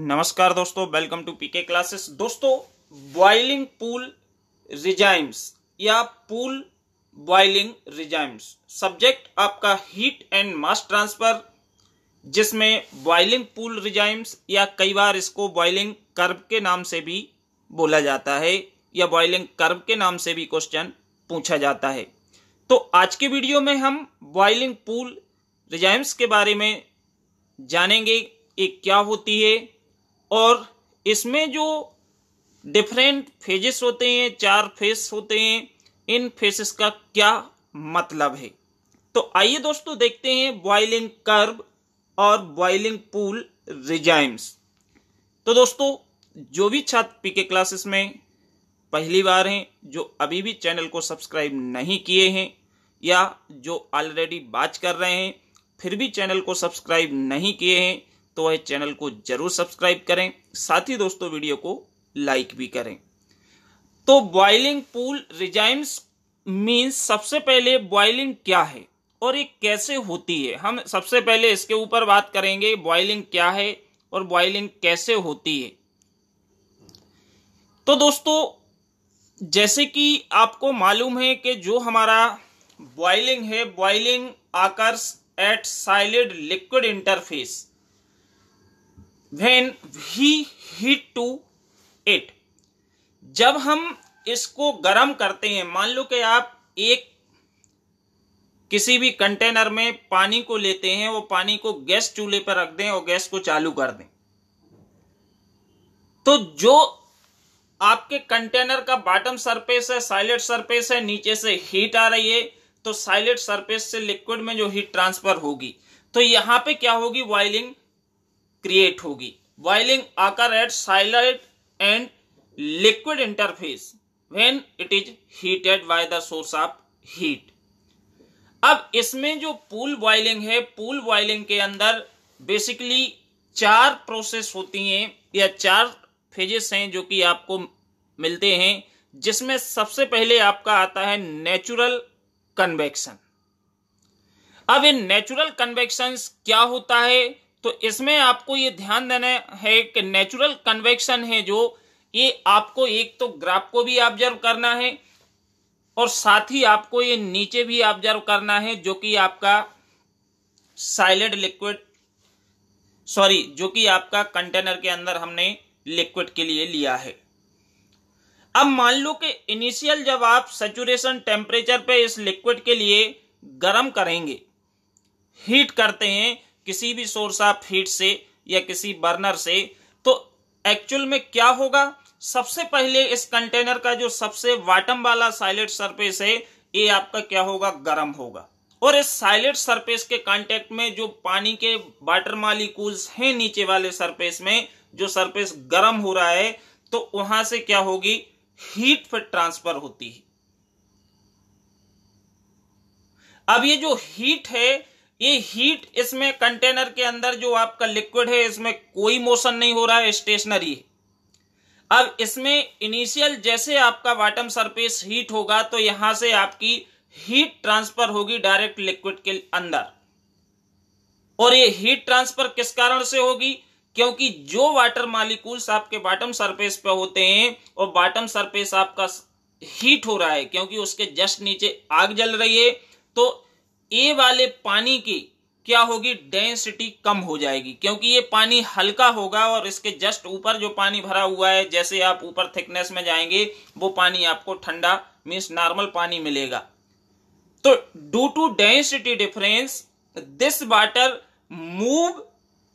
नमस्कार दोस्तों welcome to PK classes दोस्तों बॉइलिंग पूल रिजाइम्स या पूल बॉइलिंग रिजाइम्स सब्जेक्ट आपका हीट एंड मास ट्रांसफर जिसमें बॉइलिंग पूल रिजाइम्स या कई बार इसको बॉइलिंग कर्व के नाम से भी बोला जाता है या बॉइलिंग कर्व के नाम से भी क्वेश्चन पूछा जाता है तो आज के वीडियो में हम बॉइलिंग पूल रिजाइम्स के बारे में जानेंगे ये क्या होती है और इसमें जो डिफरेंट फेजेस होते हैं चार फेस होते हैं इन फेसेस का क्या मतलब है तो आइए दोस्तों देखते हैं बॉइलिंग कर्व और बॉइलिंग पूल रिजाइम्स तो दोस्तों जो भी छात्र पी के क्लासेस में पहली बार हैं जो अभी भी चैनल को सब्सक्राइब नहीं किए हैं या जो ऑलरेडी बात कर रहे हैं फिर भी चैनल को सब्सक्राइब नहीं किए हैं तो वह चैनल को जरूर सब्सक्राइब करें साथ ही दोस्तों वीडियो को लाइक भी करें तो बॉइलिंग पूल रिजाइम्स मीन्स सबसे पहले बॉइलिंग क्या है और ये कैसे होती है हम सबसे पहले इसके ऊपर बात करेंगे बॉइलिंग क्या है और बॉइलिंग कैसे होती है तो दोस्तों जैसे कि आपको मालूम है कि जो हमारा बॉइलिंग है boiling occurs at solid liquid interface when he heat to at जब हम इसको गर्म करते हैं मान लो कि आप एक किसी भी कंटेनर में पानी को लेते हैं वो पानी को गैस चूल्हे पर रख दें और गैस को चालू कर दें तो जो आपके कंटेनर का बॉटम सरफेस है साइलेट सरफेस है नीचे से हीट आ रही है तो साइलेट सरफेस से लिक्विड में जो हीट ट्रांसफर होगी तो यहां पे क्या होगी वाइलिंग क्रिएट होगी boiling occur at solid and liquid interface when it is heated by the source of heat अब इसमें जो पूल बॉइलिंग है पूल बॉइलिंग के अंदर बेसिकली चार प्रोसेस होती हैं या चार फेजेस हैं जो कि आपको मिलते हैं जिसमें सबसे पहले आपका आता है नेचुरल कन्वेक्शन अब इन नेचुरल कन्वेक्शन क्या होता है तो इसमें आपको ये ध्यान देना है कि नेचुरल कन्वेक्शन है जो ये आपको एक तो ग्राफ को भी ऑब्जर्व करना है और साथ ही आपको ये नीचे भी ऑब्जर्व करना है जो कि आपका साइलेंट लिक्विड सॉरी जो कि आपका कंटेनर के अंदर हमने लिक्विड के लिए लिया है अब मान लो कि इनिशियल जब आप सेचुरेशन टेम्परेचर पे इस लिक्विड के लिए गर्म करेंगे हीट करते हैं किसी भी सोर्स ऑफ हीट से या किसी बर्नर से तो एक्चुअल में क्या होगा सबसे पहले इस कंटेनर का जो सबसे वाटम वाला साइलेट सरफेस है ये आपका क्या होगा गर्म होगा और इस साइलेट सरफेस के कांटेक्ट में जो पानी के वाटर मालिकूल्स हैं नीचे वाले सरफेस में जो सरफेस गर्म हो रहा है तो वहां से क्या होगी हीट फिर ट्रांसफर होती है अब ये जो हीट है ये हीट इसमें कंटेनर के अंदर जो आपका लिक्विड है इसमें कोई मोशन नहीं हो रहा है स्टेशनरी अब इसमें इनिशियल जैसे आपका वाटम सरफेस हीट होगा तो यहां से आपकी हीट ट्रांसफर होगी डायरेक्ट लिक्विड के अंदर और ये हीट ट्रांसफर किस कारण से होगी क्योंकि जो वाटर मालिकूल्स आपके बॉटम सरफेस पे होते हैं और बॉटम सरफेस आपका हीट हो रहा है क्योंकि उसके जस्ट नीचे आग जल रही है तो ए वाले पानी की क्या होगी डेंसिटी कम हो जाएगी क्योंकि ये पानी हल्का होगा और इसके जस्ट ऊपर जो पानी भरा हुआ है जैसे आप ऊपर थिकनेस में जाएंगे वो पानी आपको ठंडा मीन्स नॉर्मल पानी मिलेगा तो due to density difference this water move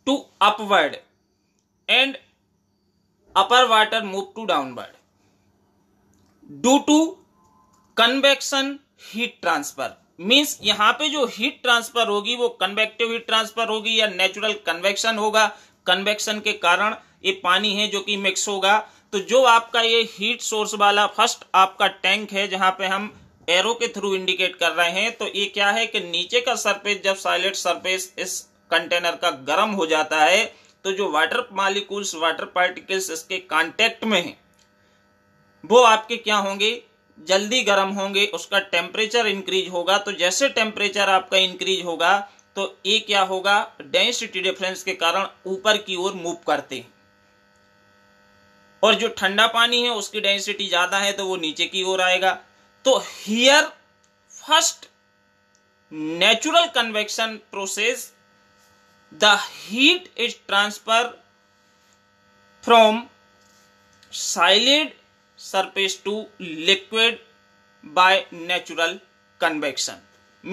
to upward and upper water move to downward due to convection heat transfer means यहां पे जो हीट ट्रांसफर होगी वो कन्वेक्टिव हीट ट्रांसफर होगी या नेचुरल कन्वेक्शन होगा कन्वेक्शन के कारण ये पानी है जो कि मिक्स होगा तो जो आपका ये हीट सोर्स वाला फर्स्ट आपका टैंक है जहां पे हम एरो के थ्रू इंडिकेट कर रहे हैं तो ये क्या है कि नीचे का सरफेस जब साइलेट सरफेस इस कंटेनर का गर्म हो जाता है तो जो वाटर मालिकूल्स वाटर पार्टिकल्स इसके कॉन्टेक्ट में है वो आपके क्या होंगे जल्दी गर्म होंगे उसका टेम्परेचर इंक्रीज होगा तो जैसे टेम्परेचर आपका इंक्रीज होगा तो ये क्या होगा डेंसिटी डिफरेंस के कारण ऊपर की ओर मूव करते हैं और जो ठंडा पानी है उसकी डेंसिटी ज़्यादा है तो वो नीचे की ओर आएगा तो here first natural convection process the heat is transfer from solid surface to liquid by natural convection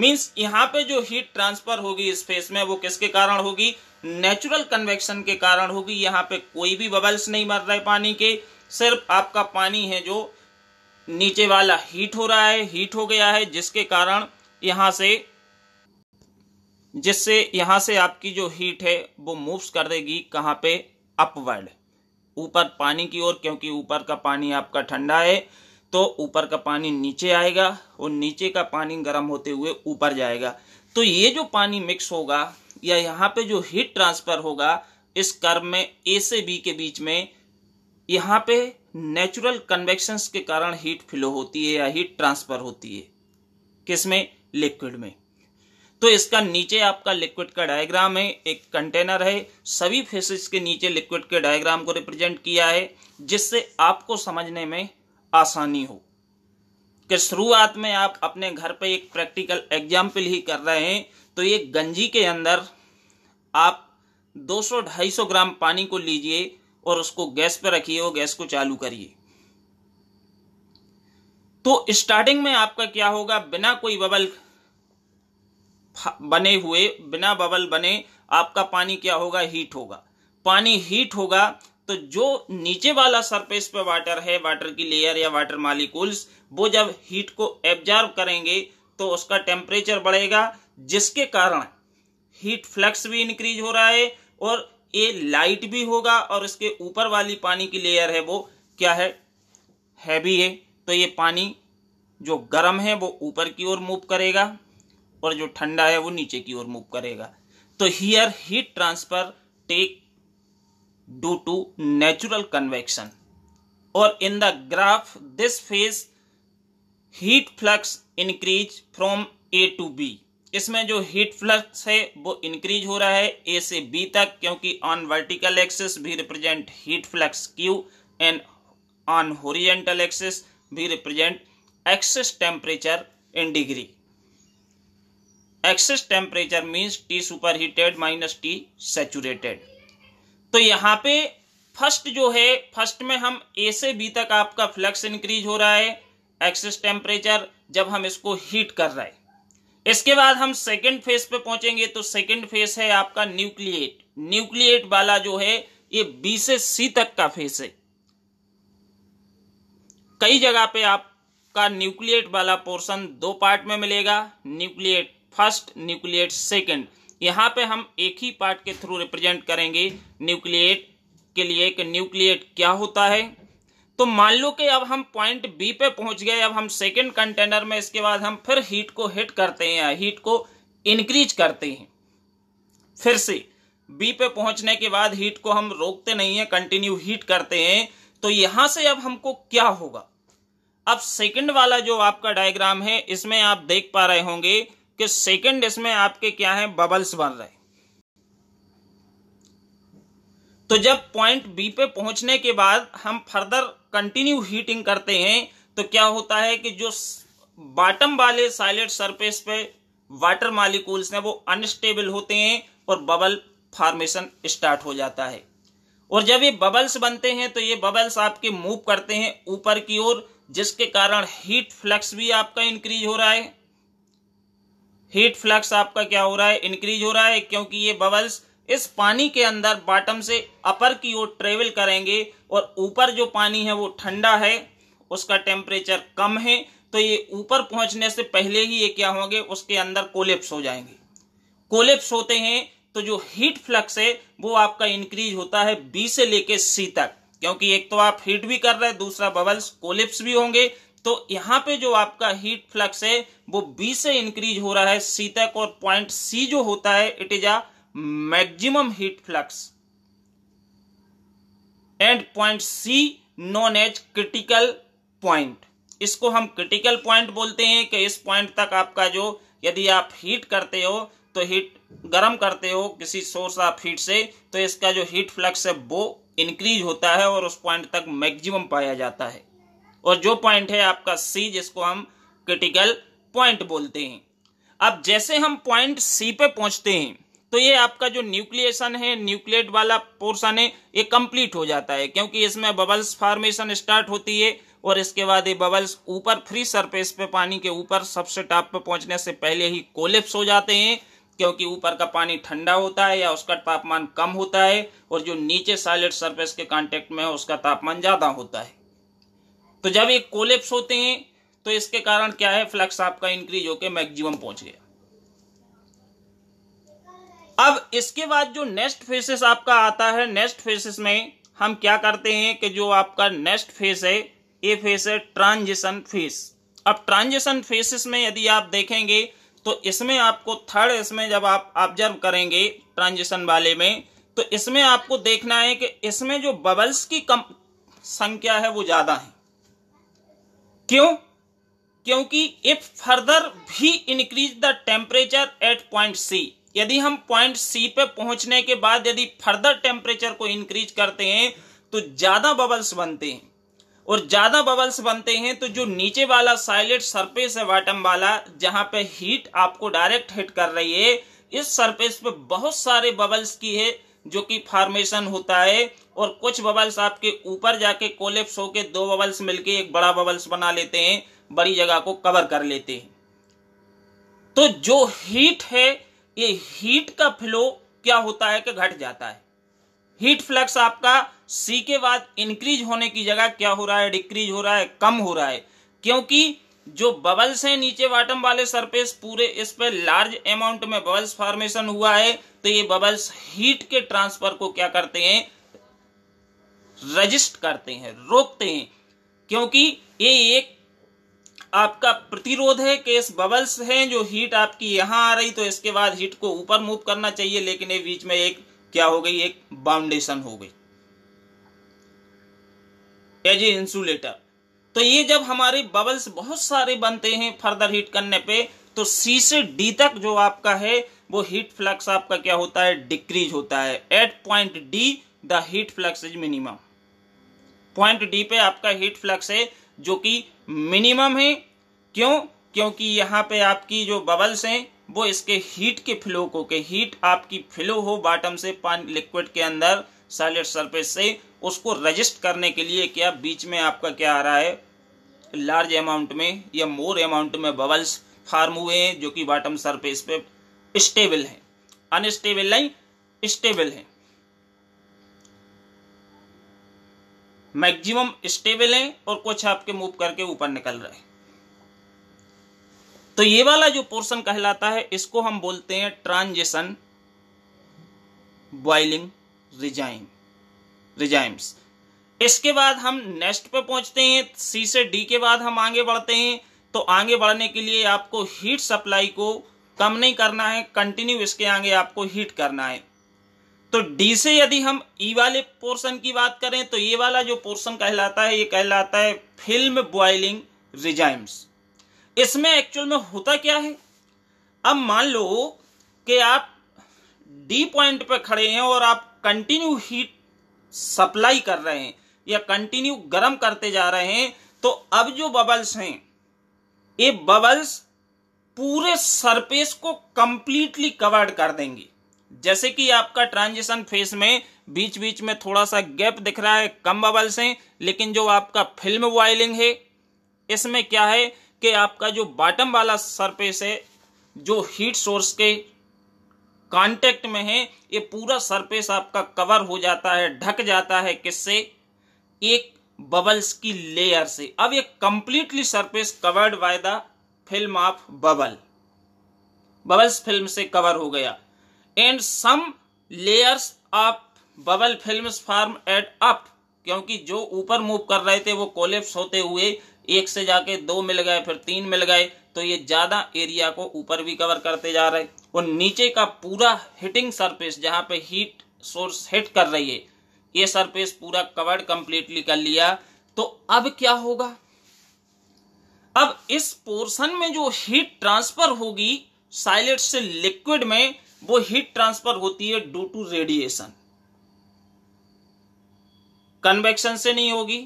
means यहां पे जो हीट ट्रांसफर होगी इस फेस में वो किसके कारण होगी नेचुरल कन्वेक्शन के कारण होगी यहाँ पे कोई भी बबल्स नहीं मर रहे पानी के सिर्फ आपका पानी है जो नीचे वाला हीट हो रहा है हीट हो गया है जिसके कारण यहाँ से जिससे यहाँ से आपकी जो हीट है वो मूव्स कर देगी कहाँ पे अपवर्ड ऊपर पानी की ओर क्योंकि ऊपर का पानी आपका ठंडा है तो ऊपर का पानी नीचे आएगा और नीचे का पानी गर्म होते हुए ऊपर जाएगा तो ये जो पानी मिक्स होगा या यहाँ पे जो हीट ट्रांसफर होगा इस कर्व में ए से बी के बीच में यहाँ पे नेचुरल कन्वेक्शंस के कारण हीट फ्लो होती है या हीट ट्रांसफर होती है किसमें लिक्विड में तो इसका नीचे आपका लिक्विड का डायग्राम है एक कंटेनर है सभी फेसेस के नीचे लिक्विड के डायग्राम को रिप्रेजेंट किया है जिससे आपको समझने में आसानी हो कि शुरुआत में आप अपने घर पर एक प्रैक्टिकल एग्जाम्पल ही कर रहे हैं तो ये गंजी के अंदर आप 200-250 ग्राम पानी को लीजिए और उसको गैस पर रखिए और गैस को चालू करिए तो स्टार्टिंग में आपका क्या होगा बिना कोई बबल बने हुए बिना बबल बने आपका पानी क्या होगा हीट होगा पानी हीट होगा तो जो नीचे वाला सरफेस पे वाटर है वाटर की लेयर या वाटर मालिकूल्स वो जब हीट को एब्जॉर्व करेंगे तो उसका टेम्परेचर बढ़ेगा जिसके कारण हीट फ्लक्स भी इंक्रीज हो रहा है और ये लाइट भी होगा और इसके ऊपर वाली पानी की लेयर है वो क्या है हैवी है तो ये पानी जो गर्म है वो ऊपर की ओर मूव करेगा और जो ठंडा है वो नीचे की ओर मूव करेगा तो here heat transfer take due to natural convection और in the graph this phase heat flux increase from A to B इसमें जो हीट फ्लक्स है वो इंक्रीज हो रहा है ए से बी तक क्योंकि ऑन वर्टिकल एक्सिस भी represent heat flux Q and on horizontal axis भी represent axis temperature in degree excess temperature means T superheated minus T saturated तो यहाँ पे फर्स्ट जो है फर्स्ट में हम ए से बी तक आपका फ्लक्स इंक्रीज हो रहा है एक्सेस टेम्परेचर जब हम इसको हीट कर रहे हैं इसके बाद हम सेकेंड फेज पे पहुंचेंगे तो सेकेंड फेज है आपका न्यूक्लिएट न्यूक्लिएट वाला जो है ये बी से सी तक का फेज है कई जगह पे आपका न्यूक्लिएट वाला पोर्शन दो पार्ट में मिलेगा न्यूक्लिएट फर्स्ट न्यूक्लिएट सेकंड यहाँ पे हम एक ही पार्ट के थ्रू रिप्रेजेंट करेंगे न्यूक्लिएट के लिए कि न्यूक्लिएट क्या होता है तो मान लो कि अब हम पॉइंट बी पे पहुंच गए अब हम सेकंड कंटेनर में इसके बाद हम फिर हीट को हिट करते हैं हीट को इंक्रीज करते हैं फिर से बी पे पहुंचने के बाद हीट को हम रोकते नहीं है कंटिन्यू हीट करते हैं तो यहां से अब हमको क्या होगा अब सेकंड वाला जो आपका डायग्राम है इसमें आप देख पा रहे होंगे कि सेकेंड इसमें आपके क्या है बबल्स बन रहे तो जब पॉइंट बी पे पहुंचने के बाद हम फर्दर कंटिन्यू हीटिंग करते हैं तो क्या होता है कि जो बॉटम वाले साइलेट सरफेस पे वाटर मालिकूल्स हैं वो अनस्टेबल होते हैं और बबल फॉर्मेशन स्टार्ट हो जाता है और जब ये बबल्स बनते हैं तो ये बबल्स आपके मूव करते हैं ऊपर की ओर जिसके कारण हीट फ्लक्स भी आपका इंक्रीज हो रहा है हीट फ्लक्स आपका क्या हो रहा है इंक्रीज हो रहा है क्योंकि ये बबल्स इस पानी के अंदर बॉटम से अपर की ओर ट्रेवल करेंगे और ऊपर जो पानी है वो ठंडा है उसका टेम्परेचर कम है तो ये ऊपर पहुंचने से पहले ही ये क्या होंगे उसके अंदर कोलेप्स हो जाएंगे कोलेप्स होते हैं तो जो हीट फ्लक्स है वो आपका इंक्रीज होता है बी से लेके सी तक क्योंकि एक तो आप हीट भी कर रहे हैं दूसरा बबल्स कोलिप्स भी होंगे तो यहाँ पे जो आपका हीट फ्लक्स है वो बी से इंक्रीज हो रहा है सी तक और पॉइंट सी जो होता है it is a maximum heat flux and point C known as critical point इसको हम क्रिटिकल पॉइंट बोलते हैं कि इस पॉइंट तक आपका जो यदि आप हीट करते हो तो हीट गर्म करते हो किसी सोर्स ऑफ हीट से तो इसका जो हीट फ्लक्स है वो इंक्रीज होता है और उस पॉइंट तक मैक्सिमम पाया जाता है और जो पॉइंट है आपका सी जिसको हम क्रिटिकल पॉइंट बोलते हैं अब जैसे हम पॉइंट सी पे पहुंचते हैं तो ये आपका जो न्यूक्लिएशन है न्यूक्लिएट वाला पोर्शन है ये कंप्लीट हो जाता है क्योंकि इसमें बबल्स फॉर्मेशन स्टार्ट होती है और इसके बाद ये बबल्स ऊपर फ्री सरफेस पे पानी के ऊपर सबसे टॉप पे पहुंचने से पहले ही कोलेप्स हो जाते हैं क्योंकि ऊपर का पानी ठंडा होता है या उसका तापमान कम होता है और जो नीचे सॉलिड सर्फेस के कॉन्टेक्ट में है उसका तापमान ज़्यादा होता है तो जब ये कोलेप्स होते हैं तो इसके कारण क्या है फ्लक्स आपका इंक्रीज होकर मैक्सिमम पहुंच गया अब इसके बाद जो नेक्स्ट फेसेस आपका आता है नेक्स्ट फेसेस में हम क्या करते हैं कि जो आपका नेक्स्ट फेस है ये फेस है ट्रांजिशन फेस अब ट्रांजिशन फेसेस में यदि आप देखेंगे तो इसमें आपको थर्ड इसमें जब आप ऑब्जर्व करेंगे ट्रांजिशन वाले में तो इसमें आपको देखना है कि इसमें जो बबल्स की कम संख्या है वो ज़्यादा है क्यों क्योंकि इफ फर्दर भी increase the temperature at point C यदि हम पॉइंट सी पे पहुंचने के बाद यदि फर्दर टेम्परेचर को इंक्रीज करते हैं तो ज्यादा बबल्स बनते हैं और ज्यादा बबल्स बनते हैं तो जो नीचे वाला साइलेट सरफेस है वाटम वाला जहां पे हीट आपको डायरेक्ट हिट कर रही है इस सरफेस पे बहुत सारे बबल्स की है जो कि फॉर्मेशन होता है और कुछ बबल्स आपके ऊपर जाके कोलेप्स होके दो बबल्स मिलके एक बड़ा बबल्स बना लेते हैं बड़ी जगह को कवर कर लेते हैं तो जो हीट है ये हीट का फ्लो क्या होता है कि घट जाता है हीट फ्लक्स आपका सी के बाद इंक्रीज होने की जगह क्या हो रहा है डिक्रीज हो रहा है कम हो रहा है क्योंकि जो बबल्स हैं नीचे बॉटम वाले सरफेस पूरे इस पर लार्ज अमाउंट में बबल्स फॉर्मेशन हुआ है तो ये बबल्स हीट के ट्रांसफर को क्या करते हैं रजिस्ट करते हैं रोकते हैं क्योंकि ये एक आपका प्रतिरोध है इस बबल्स हैं जो हीट आपकी यहां आ रही तो इसके बाद हीट को ऊपर मूव करना चाहिए लेकिन ये बीच में एक क्या हो गई एक बाउंडेशन हो गई एज ए इंसुलेटर तो ये जब हमारे बबल्स बहुत सारे बनते हैं फर्दर हीट करने पे तो सी से डी तक जो आपका है वो हीट फ्लक्स आपका क्या होता है डिक्रीज होता है at point D the heat flux is minimum point D पे आपका हीट फ्लक्स है जो कि मिनिमम है क्यों क्योंकि यहां पे आपकी जो बबल्स हैं वो इसके हीट के फ्लो को के हीट आपकी फ्लो हो बॉटम से पानी लिक्विड के अंदर सॉलिड सरफेस से उसको रजिस्ट करने के लिए क्या बीच में आपका क्या आ रहा है लार्ज अमाउंट में या मोर अमाउंट में बबल्स फार्म हुए हैं जो कि बॉटम सरफेस पे स्टेबल हैं अनस्टेबल नहीं स्टेबल हैं मैक्सिमम स्टेबल हैं और कुछ आपके मूव करके ऊपर निकल रहे हैं तो ये वाला जो पोर्शन कहलाता है इसको हम बोलते हैं ट्रांजिशन बॉइलिंग रिजाइम रिजाइम्स इसके बाद हम नेक्स्ट पे पहुंचते हैं सी से डी के बाद हम आगे बढ़ते हैं तो आगे बढ़ने के लिए आपको हीट सप्लाई को कम नहीं करना है कंटिन्यू इसके आगे आपको हीट करना है तो डी से यदि हम ई e वाले पोर्शन की बात करें तो ये वाला जो पोर्शन कहलाता है ये कहलाता है फिल्म बॉइलिंग रिजाइम्स इसमें एक्चुअल में होता क्या है अब मान लो कि आप डी पॉइंट पर खड़े हैं और आप कंटिन्यू हीट सप्लाई कर रहे हैं या कंटिन्यू गर्म करते जा रहे हैं तो अब जो बबल्स हैं ये बबल्स पूरे सरफेस को कंप्लीटली कवर्ड कर देंगे जैसे कि आपका ट्रांजिशन फेस में बीच बीच में थोड़ा सा गैप दिख रहा है कम बबल्स हैं लेकिन जो आपका फिल्म वॉयलिंग है इसमें क्या है कि आपका जो बॉटम वाला सरफेस है जो हीट सोर्स के कांटेक्ट में है ये पूरा सरफेस आपका कवर हो जाता है ढक जाता है किससे एक बबल्स की लेयर से अब ये completely surface covered by the film of bubble bubbles film से कवर हो गया and some layers of bubble film formed up क्योंकि जो ऊपर मूव कर रहे थे वो कोलेप्स होते हुए एक से जाके दो मिल गए फिर तीन मिल गए तो ये ज़्यादा एरिया को ऊपर भी कवर करते जा रहे और नीचे का पूरा हिटिंग सरफेस जहां पे हीट सोर्स हिट कर रही है ये सरफेस पूरा कवर्ड कंप्लीटली कर लिया तो अब क्या होगा अब इस पोर्शन में जो हीट ट्रांसफर होगी साइलेट से लिक्विड में वो हीट ट्रांसफर होती है ड्यू टू रेडिएशन कन्वेक्शन से नहीं होगी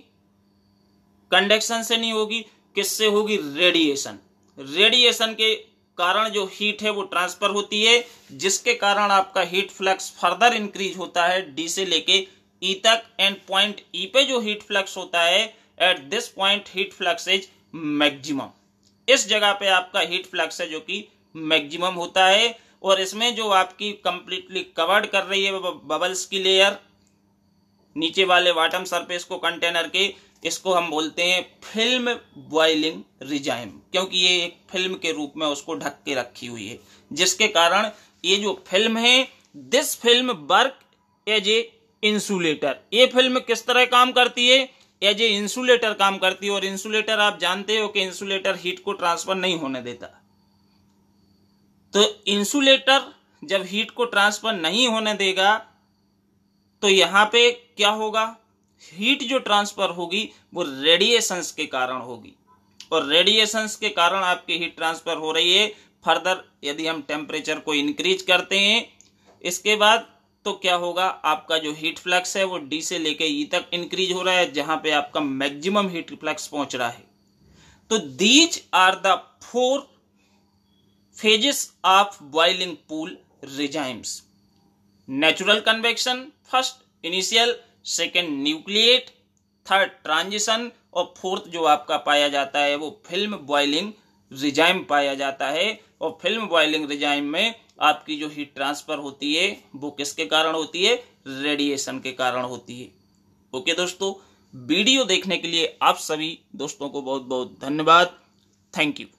कंडक्शन से नहीं होगी किससे होगी रेडिएशन रेडिएशन के कारण जो हीट है वो ट्रांसफर होती है जिसके कारण आपका हीट फ्लक्स फर्दर इंक्रीज होता है डी से लेके ई e तक एंड पॉइंट ई पे जो हीट फ्लक्स होता है at this point heat flux is maximum इस जगह पे आपका हीट फ्लक्स है जो कि मैक्सिमम होता है और इसमें जो आपकी कंप्लीटली कवर्ड कर रही है बबल्स की लेयर नीचे वाले वाटम सरफेस को कंटेनर के इसको हम बोलते हैं फिल्म बॉइलिंग रिजाइम क्योंकि ये एक फिल्म के रूप में उसको ढक के रखी हुई है जिसके कारण ये जो फिल्म है this film work as a insulator ये फिल्म किस तरह काम करती है एज ए इंसुलेटर काम करती है और इंसुलेटर आप जानते हो कि इंसुलेटर हीट को ट्रांसफर नहीं होने देता तो इंसुलेटर जब हीट को ट्रांसफर नहीं होने देगा तो यहां पे क्या होगा हीट जो ट्रांसफर होगी वो रेडिएशंस के कारण होगी और रेडिएशंस के कारण आपकी हीट ट्रांसफर हो रही है फर्दर यदि हम टेम्परेचर को इंक्रीज करते हैं इसके बाद तो क्या होगा आपका जो हीट फ्लक्स है वो डी से लेके ई e तक इंक्रीज हो रहा है जहां पे आपका मैक्सिमम हीट फ्लक्स पहुंच रहा है तो these are the four phases of boiling pool regimes natural convection first initial second nucleate third transition और फोर्थ जो आपका पाया जाता है वो फिल्म बॉइलिंग रिजाइम पाया जाता है और फिल्म बॉइलिंग रिजाइम में आपकी जो हीट ट्रांसफर होती है वो किसके कारण होती है रेडिएशन के कारण होती है ओके दोस्तों वीडियो देखने के लिए आप सभी दोस्तों को बहुत बहुत धन्यवाद थैंक यू